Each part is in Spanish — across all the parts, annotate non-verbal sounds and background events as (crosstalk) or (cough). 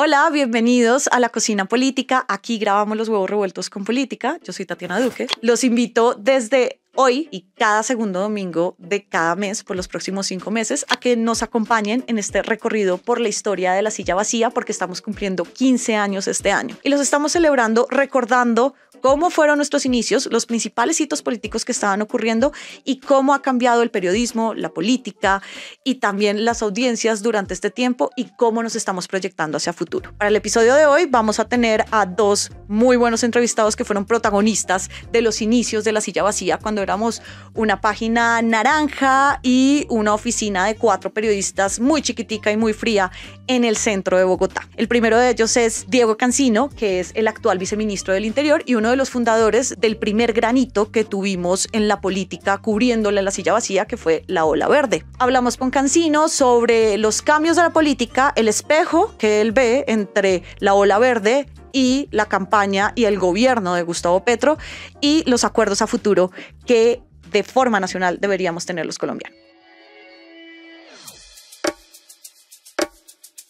Hola, bienvenidos a la cocina política. Aquí grabamos los huevos revueltos con política. Yo soy Tatiana Duque. Los invito desde hoy y cada segundo domingo de cada mes por los próximos cinco meses a que nos acompañen en este recorrido por la historia de la silla vacía porque estamos cumpliendo 15 años este año y los estamos celebrando recordando cómo fueron nuestros inicios, los principales hitos políticos que estaban ocurriendo y cómo ha cambiado el periodismo, la política y también las audiencias durante este tiempo y cómo nos estamos proyectando hacia futuro. Para el episodio de hoy vamos a tener a dos muy buenos entrevistados que fueron protagonistas de los inicios de la silla vacía cuando éramos una página naranja y una oficina de cuatro periodistas muy chiquitica y muy fría en el centro de Bogotá. El primero de ellos es Diego Cancino, que es el actual viceministro del Interior y uno de los fundadores del primer granito que tuvimos en la política cubriéndole la silla vacía, que fue la ola verde. Hablamos con Cancino sobre los cambios de la política, el espejo que él ve entre la ola verde y la campaña y el gobierno de Gustavo Petro y los acuerdos a futuro que de forma nacional deberíamos tener los colombianos.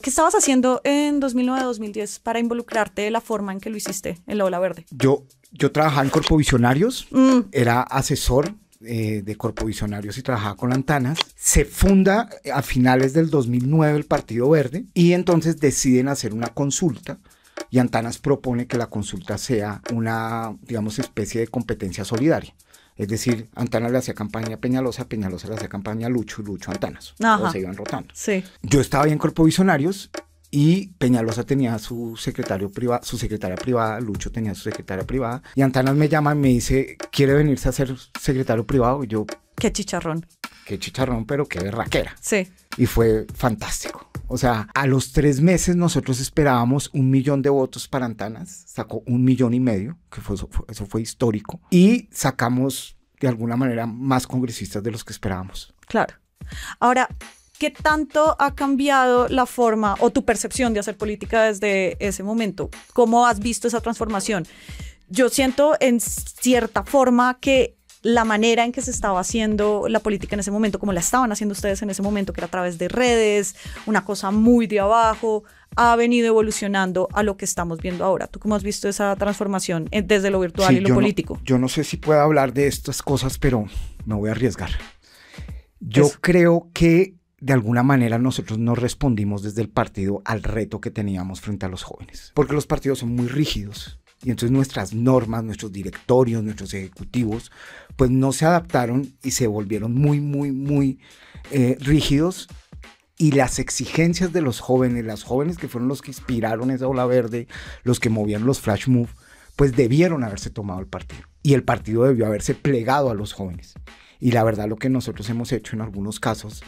¿Qué estabas haciendo en 2009-2010 para involucrarte de la forma en que lo hiciste en la Ola Verde? Yo, yo trabajaba en Corpovisionarios, mm. era asesor eh, de Corpovisionarios y trabajaba con Antanas. Se funda eh, a finales del 2009 el Partido Verde y entonces deciden hacer una consulta y Antanas propone que la consulta sea una, digamos, especie de competencia solidaria. Es decir, Antanas le hacía campaña a Peñalosa, Peñalosa le hacía campaña a Lucho Lucho a Antanas. Ajá. se iban rotando. Sí. Yo estaba ahí en Corpo Visionarios y Peñalosa tenía su secretario privado, su secretaria privada, Lucho tenía su secretaria privada y Antanas me llama y me dice, ¿quiere venirse a ser secretario privado? Y yo... Qué chicharrón. Qué chicharrón, pero qué berraquera. Sí y fue fantástico. O sea, a los tres meses nosotros esperábamos un millón de votos para Antanas, sacó un millón y medio, que fue, eso fue histórico, y sacamos de alguna manera más congresistas de los que esperábamos. Claro. Ahora, ¿qué tanto ha cambiado la forma o tu percepción de hacer política desde ese momento? ¿Cómo has visto esa transformación? Yo siento en cierta forma que la manera en que se estaba haciendo la política en ese momento, como la estaban haciendo ustedes en ese momento, que era a través de redes, una cosa muy de abajo, ha venido evolucionando a lo que estamos viendo ahora. ¿Tú cómo has visto esa transformación eh, desde lo virtual y lo político? yo no sé si puedo hablar de estas cosas, pero me voy a arriesgar. Yo creo que de alguna manera nosotros no respondimos desde el partido al reto que teníamos frente a los jóvenes, porque los partidos son muy rígidos y entonces nuestras normas, nuestros directorios, nuestros ejecutivos, pues no se adaptaron y se volvieron muy, muy, muy eh, rígidos. Y las exigencias de los jóvenes, las jóvenes que fueron los que inspiraron esa ola verde, los que movían los flash move, pues debieron haberse tomado el partido. Y el partido debió haberse plegado a los jóvenes. Y la verdad lo que nosotros hemos hecho en algunos casos,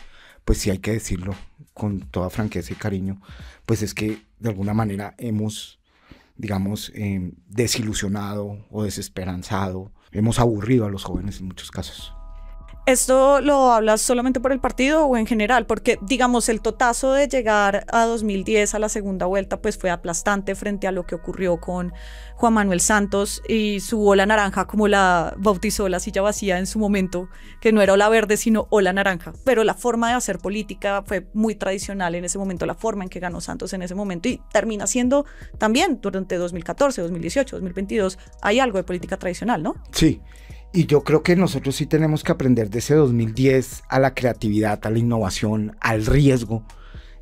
pues sí hay que decirlo con toda franqueza y cariño, pues es que de alguna manera hemos digamos, em, desilusionado o desesperanzado. Hemos aburrido a los jóvenes en muchos casos. ¿Esto lo hablas solamente por el partido o en general? Porque, digamos, el totazo de llegar a 2010 a la segunda vuelta, pues fue aplastante frente a lo que ocurrió con Juan Manuel Santos y su ola naranja, como la bautizó la silla vacía en su momento, que no era ola verde, sino ola naranja. Pero la forma de hacer política fue muy tradicional en ese momento, la forma en que ganó Santos en ese momento y termina siendo también durante 2014, 2018, 2022, hay algo de política tradicional, ¿no? Sí. Y yo creo que nosotros sí tenemos que aprender de ese 2010 a la creatividad, a la innovación, al riesgo.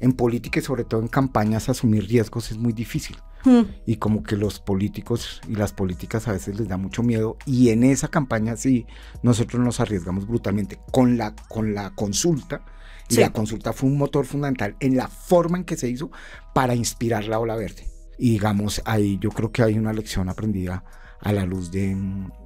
En política y sobre todo en campañas asumir riesgos es muy difícil. Hmm. Y como que los políticos y las políticas a veces les da mucho miedo. Y en esa campaña sí, nosotros nos arriesgamos brutalmente con la, con la consulta. Y la consulta fue un motor fundamental en la forma en que se hizo para inspirar la ola verde. Y digamos, ahí yo creo que hay una lección aprendida a la luz de,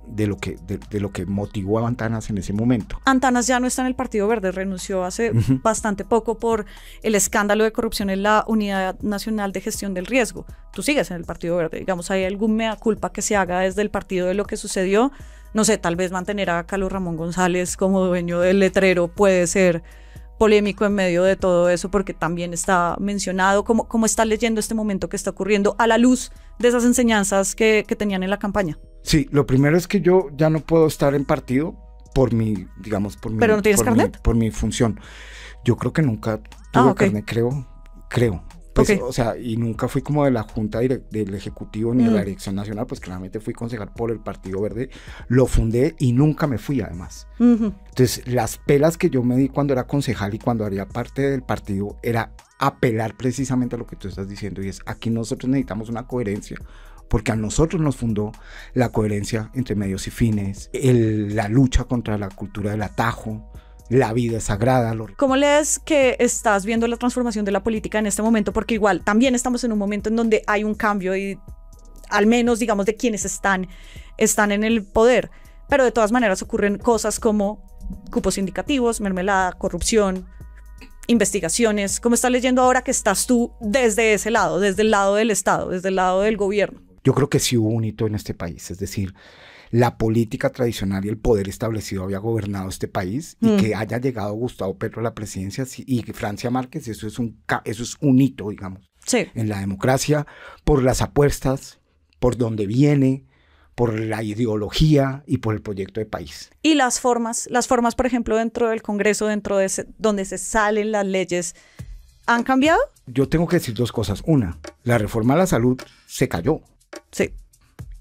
de lo que, de, lo que motivó a Antanas en ese momento. Antanas ya no está en el Partido Verde, renunció hace bastante poco por el escándalo de corrupción en la Unidad Nacional de Gestión del Riesgo. Tú sigues en el Partido Verde, digamos, hay algún mea culpa que se haga desde el partido de lo que sucedió. No sé, tal vez mantener a Carlos Ramón González como dueño del letrero puede ser polémico en medio de todo eso, porque también está mencionado cómo, cómo está leyendo este momento que está ocurriendo a la luz de esas enseñanzas que, que tenían en la campaña. Sí, lo primero es que yo ya no puedo estar en partido por mi, digamos, por mi, ¿Pero no tienes por, por mi función. Yo creo que nunca tuve carne, ah, carnet, creo, creo. Pues, o sea, y nunca fui como de la Junta del Ejecutivo ni de la mm. Dirección Nacional, pues claramente fui concejal por el Partido Verde, lo fundé y nunca me fui además. Entonces, las pelas que yo me di cuando era concejal y cuando haría parte del partido era apelar precisamente a lo que tú estás diciendo y es, aquí nosotros necesitamos una coherencia, porque a nosotros nos fundó la coherencia entre medios y fines, la lucha contra la cultura del atajo, la vida es sagrada. Lore. ¿Cómo lees que estás viendo la transformación de la política en este momento? Porque igual también estamos en un momento en donde hay un cambio y al menos digamos de quienes están, están en el poder. Pero de todas maneras ocurren cosas como cupos indicativos, mermelada, corrupción, investigaciones. ¿Cómo estás leyendo ahora que estás tú desde ese lado, desde el lado del Estado, desde el lado del gobierno? Yo creo que sí hubo un hito en este país, es decir, la política tradicional y el poder establecido había gobernado este país y mm. que haya llegado Gustavo Petro a la presidencia y Francia Márquez, eso es un, eso es un hito, digamos, sí. en la democracia, por las apuestas, por donde viene, por la ideología y por el proyecto de país. Y las formas, las formas, por ejemplo, dentro del Congreso, dentro de donde se salen las leyes, ¿han cambiado? Yo tengo que decir dos cosas. Una, la reforma a la salud se cayó. Sí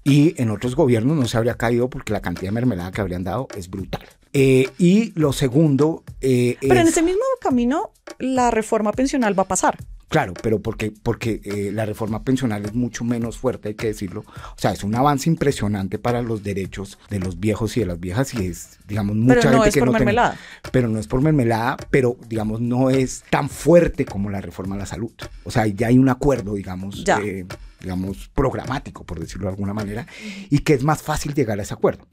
y en otros gobiernos no se habría caído porque la cantidad de mermelada que habrían dado es brutal. Eh, y lo segundo... Eh, pero en ese mismo camino la reforma pensional va a pasar. Claro, pero porque, porque eh, la reforma pensional es mucho menos fuerte, hay que decirlo. O sea, es un avance impresionante para los derechos de los viejos y de las viejas y es, digamos, mucha pero no es por mermelada. pero no es por mermelada, pero digamos, no es tan fuerte como la reforma a la salud. O sea, ya hay un acuerdo, digamos. de digamos, programático, por decirlo de alguna manera, y que es más fácil llegar a ese acuerdo,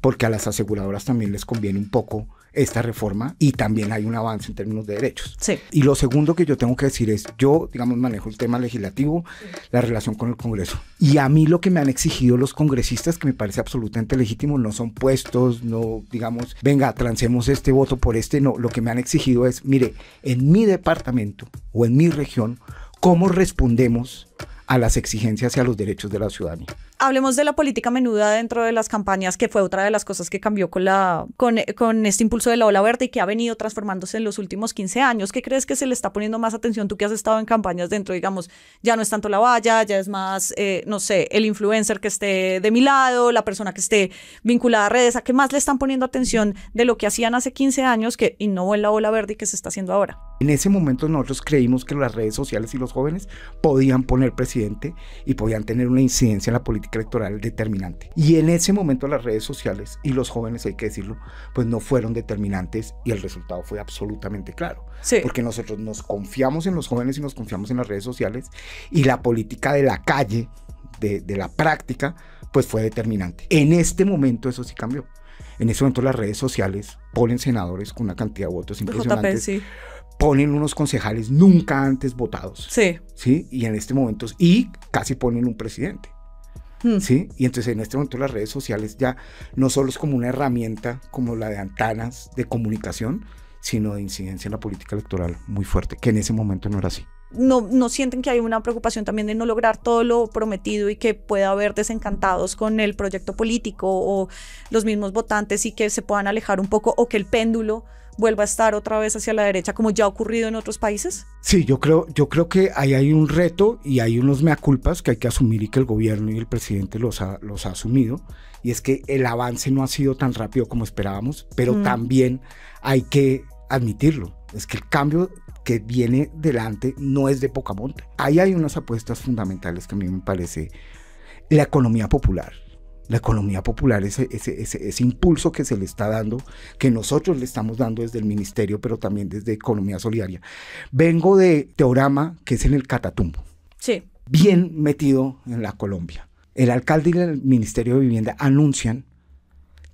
porque a las aseguradoras también les conviene un poco esta reforma y también hay un avance en términos de derechos. Y lo segundo que yo tengo que decir es, yo, digamos, manejo el tema legislativo, la relación con el Congreso. Y a mí lo que me han exigido los congresistas, que me parece absolutamente legítimo, no son puestos, no, digamos, venga, trancemos este voto por este, no, lo que me han exigido es, mire, en mi departamento o en mi región, ¿cómo respondemos a las exigencias y a los derechos de la ciudadanía hablemos de la política menuda dentro de las campañas, que fue otra de las cosas que cambió con, la, con, este impulso de la ola verde y que ha venido transformándose en los últimos 15 años. ¿Qué crees que se le está poniendo más atención tú que has estado en campañas dentro, digamos, ya no es tanto la valla, ya es más, eh, no sé, el influencer que esté de mi lado, la persona que esté vinculada a redes, ¿a qué más le están poniendo atención de lo que hacían hace 15 años que no en la ola verde y que se está haciendo ahora? En ese momento nosotros creímos que las redes sociales y los jóvenes podían poner presidente y podían tener una incidencia en la política electoral determinante. Y en ese momento las redes sociales y los jóvenes, hay que decirlo, pues no fueron determinantes y el resultado fue absolutamente claro. Sí. Porque nosotros nos confiamos en los jóvenes y nos confiamos en las redes sociales y la política de la calle, de, la práctica, pues fue determinante. En este momento eso sí cambió. En ese momento las redes sociales ponen senadores con una cantidad de votos impresionantes. ponen unos concejales nunca antes votados. Sí. Sí, y en este momento, y casi ponen un presidente. Mm. Y entonces en este momento las redes sociales ya no solo es como una herramienta como la de antanas de comunicación, sino de incidencia en la política electoral muy fuerte, que en ese momento no era así. No, no, sienten que hay una preocupación también de no lograr todo lo prometido y que pueda haber desencantados con el proyecto político o los mismos votantes y que se puedan alejar un poco o que el péndulo vuelva a estar otra vez hacia la derecha como ya ha ocurrido en otros países? Sí, yo creo, yo creo que ahí hay un reto y hay unos mea culpas que hay que asumir y que el gobierno y el presidente los ha, los ha asumido. Y es que el avance no ha sido tan rápido como esperábamos, pero mm. también hay que admitirlo. Es que el cambio que viene delante no es de poca monta. Ahí hay unas apuestas fundamentales que a mí me parece la economía popular, la economía popular, ese, ese, impulso que se le está dando, que nosotros le estamos dando desde el ministerio, pero también desde Economía Solidaria. Vengo de Teorama, que es en el Catatumbo. Sí. Bien metido en la Colombia. El alcalde y el Ministerio de Vivienda anuncian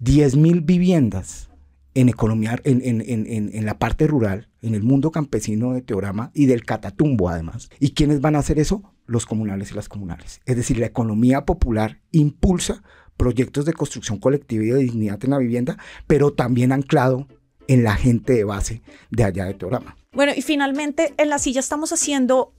10.000 viviendas en economía, en, en, la parte rural, en el mundo campesino de Teorama y del Catatumbo además. ¿Y quiénes van a hacer eso? Los comunales y las comunales. Es decir, la economía popular impulsa proyectos de construcción colectiva y de dignidad en la vivienda, pero también anclado en la gente de base de allá de Teorama. Bueno, y finalmente en la silla estamos haciendo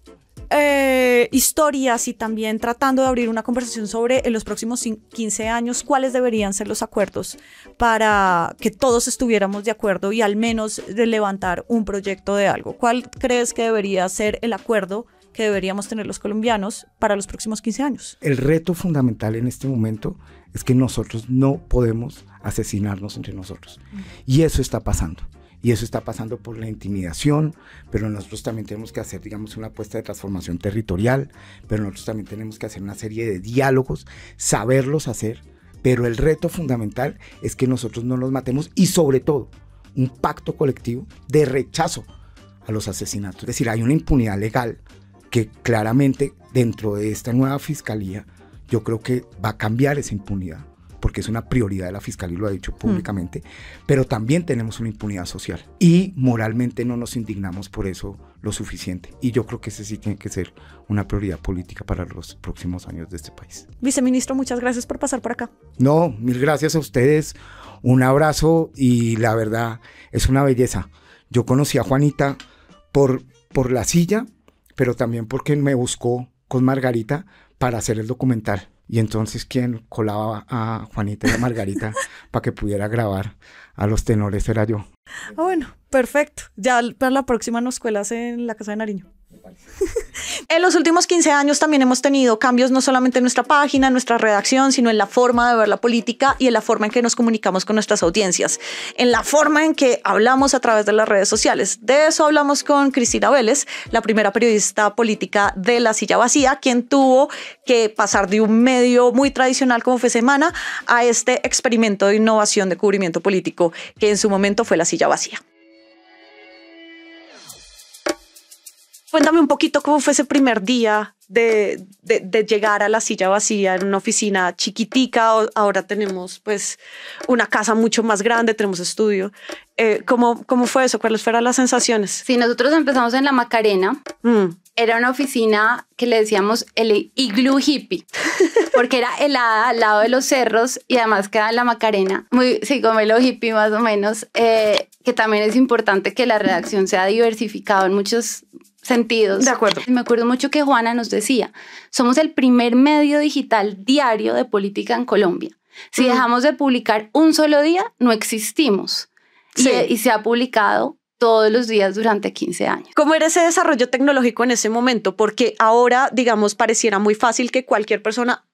eh, historias y también tratando de abrir una conversación sobre en los próximos 15 años cuáles deberían ser los acuerdos para que todos estuviéramos de acuerdo y al menos levantar un proyecto de algo. ¿Cuál crees que debería ser el acuerdo que deberíamos tener los colombianos para los próximos 15 años. El reto fundamental en este momento es que nosotros no podemos asesinarnos entre nosotros. Y eso está pasando. Y eso está pasando por la intimidación, pero nosotros también tenemos que hacer, digamos, una apuesta de transformación territorial, pero nosotros también tenemos que hacer una serie de diálogos, saberlos hacer, pero el reto fundamental es que nosotros no los matemos y sobre todo un pacto colectivo de rechazo a los asesinatos. Es decir, hay una impunidad legal claramente dentro de esta nueva fiscalía yo creo que va a cambiar esa impunidad, porque es una prioridad de la fiscalía lo ha dicho mm. públicamente, pero también tenemos una impunidad social y moralmente no nos indignamos por eso lo suficiente. Y yo creo que ese sí tiene que ser una prioridad política para los próximos años de este país. Viceministro, muchas gracias por pasar por acá. No, mil gracias a ustedes, un abrazo y la verdad es una belleza. Yo conocí a Juanita por, por la silla, pero también porque me buscó con Margarita para hacer el documental. Y entonces quien colaba a Juanita y a Margarita (laughs) para que pudiera grabar a los tenores era yo. Ah, bueno, perfecto. Ya para la próxima nos escuelas en la Casa de Nariño en los últimos 15 años también hemos tenido cambios no solamente en nuestra página, en nuestra redacción, sino en la forma de ver la política y en la forma en que nos comunicamos con nuestras audiencias, en la forma en que hablamos a través de las redes sociales. De eso hablamos con Cristina Vélez, la primera periodista política de La Silla Vacía, quien tuvo que pasar de un medio muy tradicional como fue Semana a este experimento de innovación de cubrimiento político que en su momento fue La Silla Vacía. Cuéntame un poquito cómo fue ese primer día de, de, llegar a la silla vacía en una oficina chiquitica. Ahora tenemos pues una casa mucho más grande, tenemos estudio. Eh, ¿cómo, ¿Cómo fue eso? ¿Cuáles fueron las sensaciones? Si nosotros empezamos en la Macarena. Mm. Era una oficina que le decíamos el iglú hippie, porque era helada al lado de los cerros y además queda en la Macarena, muy el hippie más o menos, eh, que también es importante que la redacción sea diversificada en muchos sentidos. De acuerdo. Me acuerdo mucho que Juana nos decía, somos el primer medio digital diario de política en Colombia. Si dejamos de publicar un solo día, no existimos. Y, y, se ha publicado todos los días durante 15 años. ¿Cómo era ese desarrollo tecnológico en ese momento? Porque ahora, digamos, pareciera muy fácil que cualquier persona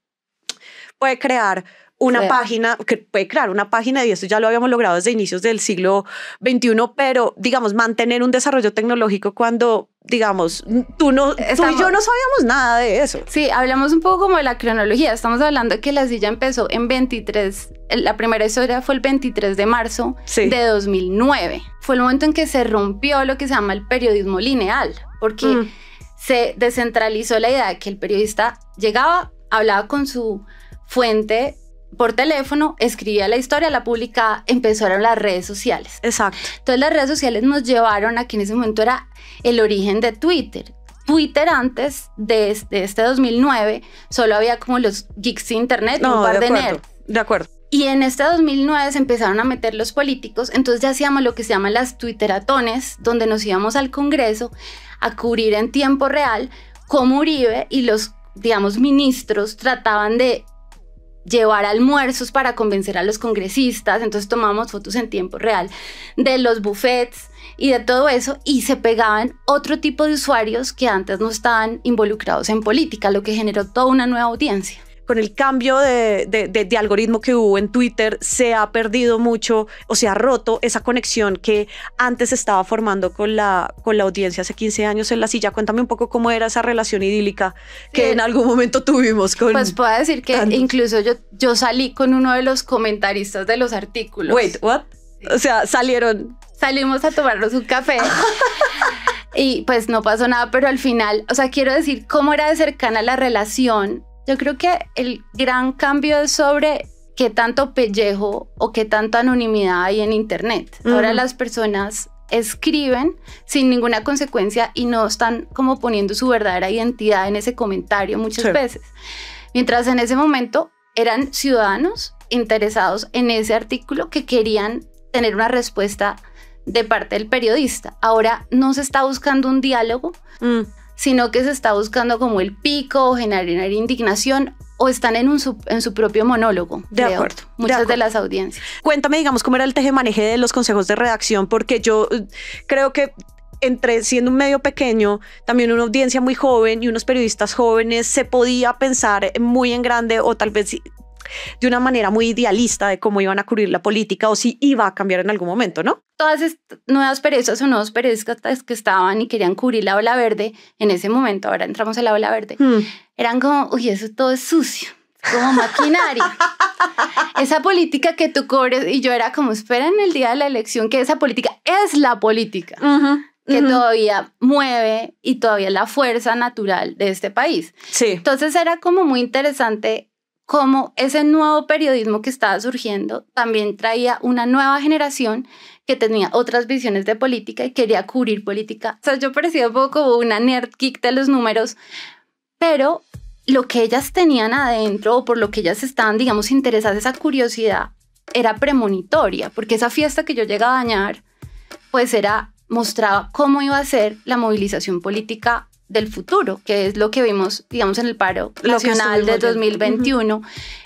puede crear una página, que puede crear una página y esto ya lo habíamos logrado desde inicios del siglo XXI, pero digamos, mantener un desarrollo tecnológico cuando, digamos, tú, no, tú y yo no sabíamos nada de eso. Sí, hablamos un poco como de la cronología, estamos hablando que la silla empezó en 23, eh, la primera historia fue el 23 de marzo de 2009, fue el momento en que se rompió lo que se llama el periodismo lineal, porque... Mm. Se descentralizó la idea de que el periodista llegaba, hablaba con su fuente por teléfono, escribía la historia, la publicaba, empezaron las redes sociales. Exacto. Entonces las redes sociales nos llevaron a que en ese momento era el origen de Twitter. Twitter antes de este, 2009 solo había como los geeks de internet, no, un par de, acuerdo, nerds. De acuerdo. Y en este 2009 se empezaron a meter los políticos, entonces ya hacíamos lo que se llaman las twitteratones, donde nos íbamos al Congreso a cubrir en tiempo real cómo Uribe y los digamos, ministros trataban de llevar almuerzos para convencer a los congresistas, entonces tomamos fotos en tiempo real de los buffets y de todo eso, y se pegaban otro tipo de usuarios que antes no estaban involucrados en política, lo que generó toda una nueva audiencia con el cambio de, algoritmo que hubo en Twitter, se ha perdido mucho o se ha roto esa conexión que antes estaba formando con la, con la audiencia hace 15 años en la silla. Cuéntame un poco cómo era esa relación idílica que en algún momento tuvimos con... Pues puedo decir que incluso yo, salí con uno de los comentaristas de los artículos. Wait, what? O sea, salieron... Salimos a tomarnos un café. (laughs) y pues no pasó nada, pero al final, o sea, quiero decir cómo era de cercana la relación yo creo que el gran cambio es sobre qué tanto pellejo o qué tanta anonimidad hay en Internet. Ahora las personas escriben sin ninguna consecuencia y no están como poniendo su verdadera identidad en ese comentario muchas veces. Mientras en ese momento eran ciudadanos interesados en ese artículo que querían tener una respuesta de parte del periodista. Ahora no se está buscando un diálogo, mm sino que se está buscando como el pico o generar indignación o están en, un su, en su propio monólogo. De acuerdo. Muchas de, las audiencias. Cuéntame, digamos, cómo era el tejemaneje de los consejos de redacción, porque yo eh, creo que entre siendo un medio pequeño, también una audiencia muy joven y unos periodistas jóvenes, se podía pensar muy en grande o tal vez de una manera muy idealista de cómo iban a cubrir la política o si iba a cambiar en algún momento, ¿no? Todas estas nuevas perezas o nuevos perezas que estaban y querían cubrir la ola verde, en ese momento, ahora entramos a la ola verde, hmm. eran como, uy, eso todo es sucio, como maquinaria. (laughs) esa política que tú cobres, y yo era como, espera en el día de la elección que esa política es la política. que todavía mueve y todavía es la fuerza natural de este país. Sí. Entonces era como muy interesante como ese nuevo periodismo que estaba surgiendo también traía una nueva generación que tenía otras visiones de política y quería cubrir política. O sea, yo parecía un poco como una nerd kick de los números, pero lo que ellas tenían adentro o por lo que ellas estaban, digamos, interesadas, esa curiosidad era premonitoria, porque esa fiesta que yo llegaba a dañar, pues era mostraba cómo iba a ser la movilización política del futuro, que es lo que vimos, digamos, en el paro nacional de 2021.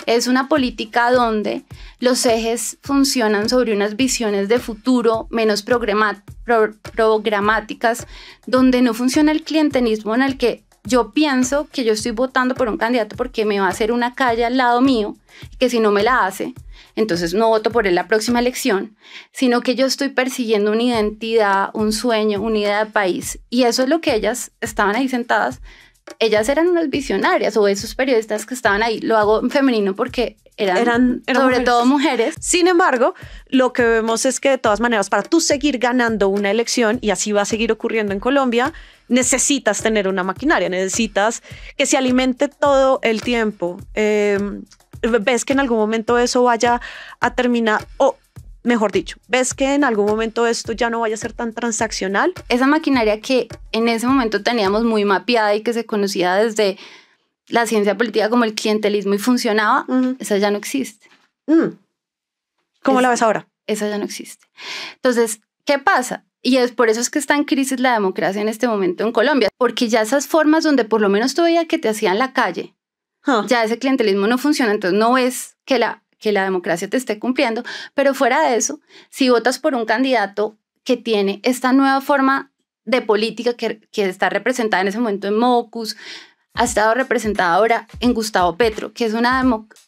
Es una política donde los ejes funcionan sobre unas visiones de futuro menos programáticas, donde no funciona el clientelismo en el que yo pienso que yo estoy votando por un candidato porque me va a hacer una calle al lado mío, que si no me la hace, entonces no voto por él la próxima elección, sino que yo estoy persiguiendo una identidad, un sueño, una idea de país. Y eso es lo que ellas estaban ahí sentadas ellas eran unas visionarias o esos periodistas que estaban ahí, lo hago en femenino porque eran, sobre todo mujeres. Sin embargo, lo que vemos es que de todas maneras, para tú seguir ganando una elección, y así va a seguir ocurriendo en Colombia, necesitas tener una maquinaria, necesitas que se alimente todo el tiempo. Eh, ves que en algún momento eso vaya a terminar o mejor dicho, ves que en algún momento esto ya no vaya a ser tan transaccional. Esa maquinaria que en ese momento teníamos muy mapeada y que se conocía desde la ciencia política como el clientelismo y funcionaba, esa ya no existe. Mm. ¿Cómo la ves ahora? Esa ya no existe. Entonces, ¿qué pasa? Y es por eso es que está en crisis la democracia en este momento en Colombia, porque ya esas formas donde por lo menos veías que te hacían la calle, ya ese clientelismo no funciona, entonces no es que la que la democracia te esté cumpliendo, pero fuera de eso, si votas por un candidato que tiene esta nueva forma de política que, está representada en ese momento en Mocus, ha estado representada ahora en Gustavo Petro, que es una,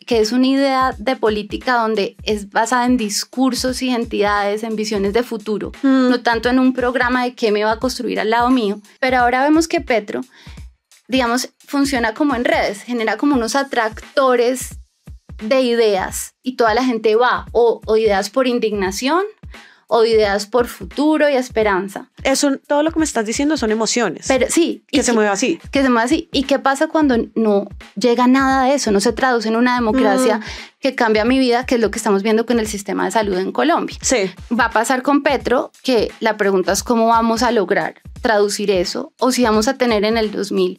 que es una idea de política donde es basada en discursos, identidades, en visiones de futuro, mm. no tanto en un programa de qué me va a construir al lado mío. Pero ahora vemos que Petro, digamos, funciona como en redes, genera como unos atractores de ideas y toda la gente va o, ideas por indignación o ideas por futuro y esperanza. Eso, todo lo que me estás diciendo son emociones. Pero sí. Que se mueva así. Que se mueva así. ¿Y qué pasa cuando no llega nada de eso? No se traduce en una democracia mm. que cambia mi vida, que es lo que estamos viendo con el sistema de salud en Colombia. Sí. Va a pasar con Petro que la pregunta es cómo vamos a lograr traducir eso o si vamos a tener en el 2000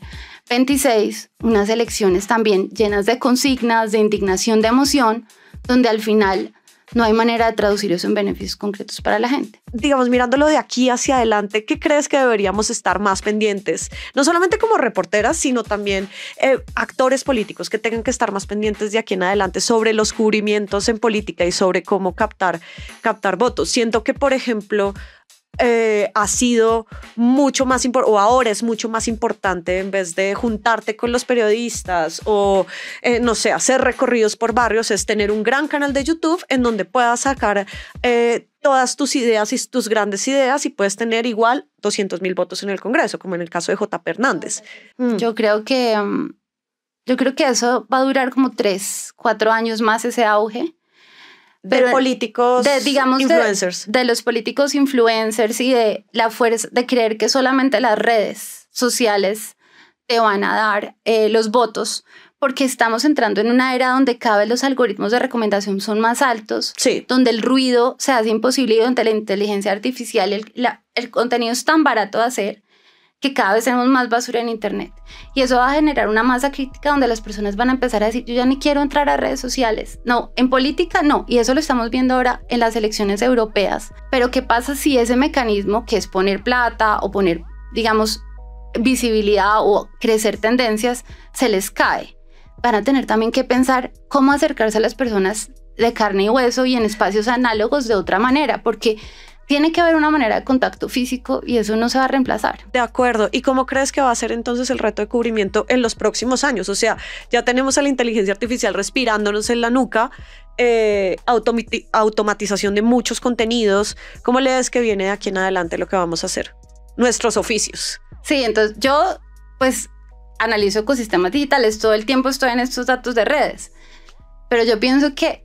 26, unas elecciones también llenas de consignas, de indignación, de emoción, donde al final no hay manera de traducir eso en beneficios concretos para la gente. Digamos, mirándolo de aquí hacia adelante, ¿qué crees que deberíamos estar más pendientes? No solamente como reporteras, sino también eh, actores políticos que tengan que estar más pendientes de aquí en adelante sobre los cubrimientos en política y sobre cómo captar, captar votos. Siento que, por ejemplo, eh, ha sido mucho más importante, o ahora es mucho más importante en vez de juntarte con los periodistas o, eh, no sé, hacer recorridos por barrios, es tener un gran canal de YouTube en donde puedas sacar eh, todas tus ideas y tus grandes ideas y puedes tener igual 200 mil votos en el Congreso, como en el caso de J. Fernández. Mm. Yo creo que... Mm, yo creo que eso va a durar como tres, cuatro años más ese auge de políticos de, influencers. De, los políticos influencers y de la fuerza de creer que solamente las redes sociales te van a dar eh, los votos, porque estamos entrando en una era donde cada vez los algoritmos de recomendación son más altos, donde el ruido se hace imposible y donde la inteligencia artificial, el, el contenido es tan barato de hacer que cada vez tenemos más basura en Internet. Y eso va a generar una masa crítica donde las personas van a empezar a decir, yo ya ni quiero entrar a redes sociales. No, en política no. Y eso lo estamos viendo ahora en las elecciones europeas. Pero ¿qué pasa si ese mecanismo, que es poner plata o poner, digamos, visibilidad o crecer tendencias, se les cae? Van a tener también que pensar cómo acercarse a las personas de carne y hueso y en espacios análogos de otra manera, porque tiene que haber una manera de contacto físico y eso no se va a reemplazar. De acuerdo. ¿Y cómo crees que va a ser entonces el reto de cubrimiento en los próximos años? O sea, ya tenemos a la inteligencia artificial respirándonos en la nuca, eh, automatización de muchos contenidos. ¿Cómo le ves que viene de aquí en adelante lo que vamos a hacer? Nuestros oficios. Sí, entonces yo pues analizo ecosistemas digitales, todo el tiempo estoy en estos datos de redes, pero yo pienso que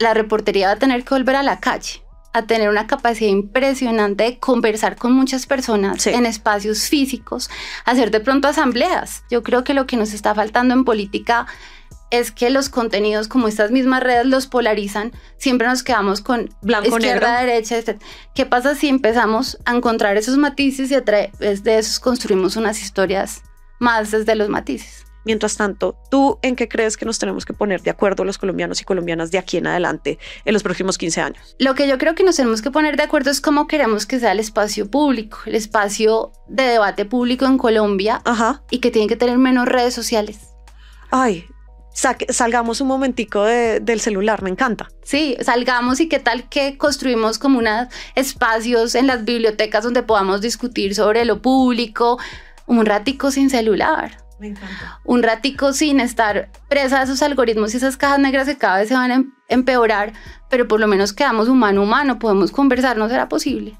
la reportería va a tener que volver a la calle a tener una capacidad impresionante de conversar con muchas personas en espacios físicos, hacer de pronto asambleas. Yo creo que lo que nos está faltando en política es que los contenidos, como estas mismas redes los polarizan, siempre nos quedamos con Blanco, izquierda, negro. derecha, ¿Qué pasa si empezamos a encontrar esos matices y a través de esos construimos unas historias más desde los matices? Mientras tanto, ¿tú en qué crees que nos tenemos que poner de acuerdo los colombianos y colombianas de aquí en adelante en los próximos 15 años? Lo que yo creo que nos tenemos que poner de acuerdo es cómo queremos que sea el espacio público, el espacio de debate público en Colombia y que tienen que tener menos redes sociales. Ay, salgamos un momentico del celular, me encanta. Sí, salgamos y qué tal que construimos como unos espacios en las bibliotecas donde podamos discutir sobre lo público, un ratico sin celular. Un ratico sin estar presa de esos algoritmos y esas cajas negras que cada vez se van a em-, empeorar, pero por lo menos quedamos humano humano, podemos conversar, ¿no será posible?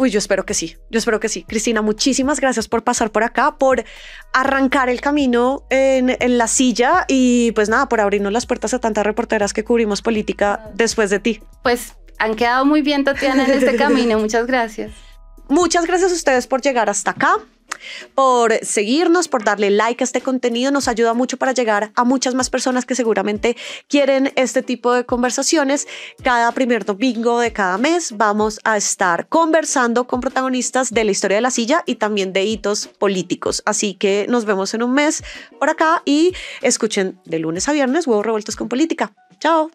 Uy, yo espero que sí, yo espero que sí. Cristina, muchísimas gracias por pasar por acá, por arrancar el camino en, en, la silla y pues nada, por abrirnos las puertas a tantas reporteras que cubrimos política después de ti. Pues han quedado muy bien, Tatiana, en este (laughs) camino. Muchas gracias. Muchas gracias a ustedes por llegar hasta acá por seguirnos, por darle like a este contenido. Nos ayuda mucho para llegar a muchas más personas que seguramente quieren este tipo de conversaciones. Cada primer domingo de cada mes vamos a estar conversando con protagonistas de la historia de la silla y también de hitos políticos. Así que nos vemos en un mes por acá y escuchen de lunes a viernes Huevos Revueltos con Política. Chao.